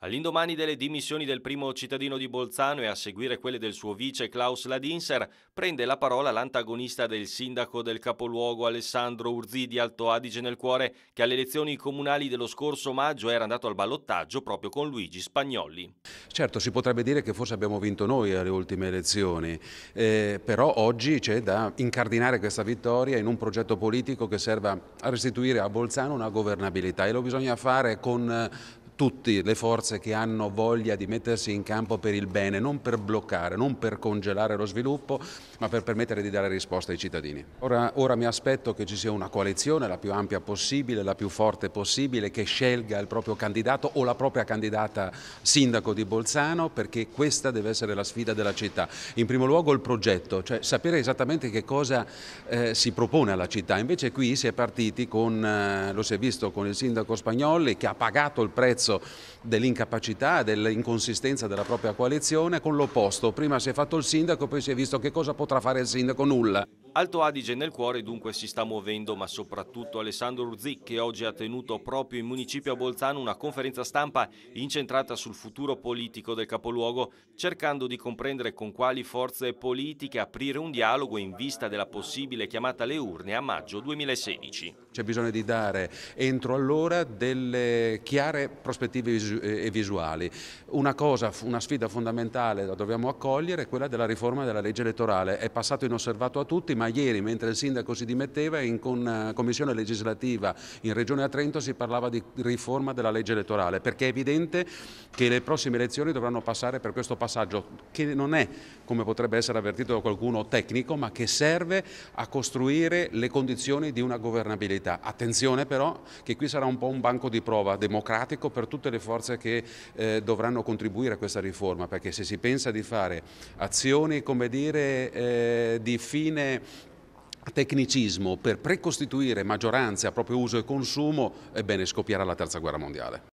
All'indomani delle dimissioni del primo cittadino di Bolzano e a seguire quelle del suo vice Klaus Ladinser, prende la parola l'antagonista del sindaco del capoluogo Alessandro Urzi di Alto Adige nel cuore, che alle elezioni comunali dello scorso maggio era andato al ballottaggio proprio con Luigi Spagnolli. Certo, si potrebbe dire che forse abbiamo vinto noi alle ultime elezioni, eh, però oggi c'è da incardinare questa vittoria in un progetto politico che serva a restituire a Bolzano una governabilità e lo bisogna fare con eh, tutte le forze che hanno voglia di mettersi in campo per il bene, non per bloccare, non per congelare lo sviluppo, ma per permettere di dare risposta ai cittadini. Ora, ora, mi aspetto che ci sia una coalizione la più ampia possibile, la più forte possibile, che scelga il proprio candidato o la propria candidata sindaco di Bolzano, perché questa deve essere la sfida della città. In primo luogo il progetto, cioè sapere esattamente che cosa eh, si propone alla città. Invece qui si è partiti con, eh, lo si è visto con il sindaco Spagnoli, che ha pagato il prezzo prezzo dell'incapacità, dell'inconsistenza della propria coalizione con l'opposto. Prima si è fatto il sindaco, poi si è visto che cosa potrà fare il sindaco, nulla. Alto Adige nel cuore dunque si sta muovendo, ma soprattutto Alessandro Urzic che oggi ha tenuto proprio in municipio a Bolzano una conferenza stampa incentrata sul futuro politico del capoluogo, cercando di comprendere con quali forze politiche aprire un dialogo in vista della possibile chiamata alle urne a maggio 2016. C'è bisogno di dare entro allora delle chiare prospettive eh, e visuali. Una cosa, una sfida fondamentale da dobbiamo accogliere è quella della riforma della legge elettorale. È passato inosservato a tutti, ma ma ieri mentre il sindaco si dimetteva in eh, commissione legislativa in Regione a Trento si parlava di riforma della legge elettorale perché è evidente che le prossime elezioni dovranno passare per questo passaggio che non è come potrebbe essere avvertito da qualcuno tecnico ma che serve a costruire le condizioni di una governabilità. Attenzione però che qui sarà un po' un banco di prova democratico per tutte le forze che eh, dovranno contribuire a questa riforma perché se si pensa di fare azioni come dire eh, di fine tecnicismo per precostituire maggioranze a proprio uso e consumo, ebbene scoppierà la terza guerra mondiale.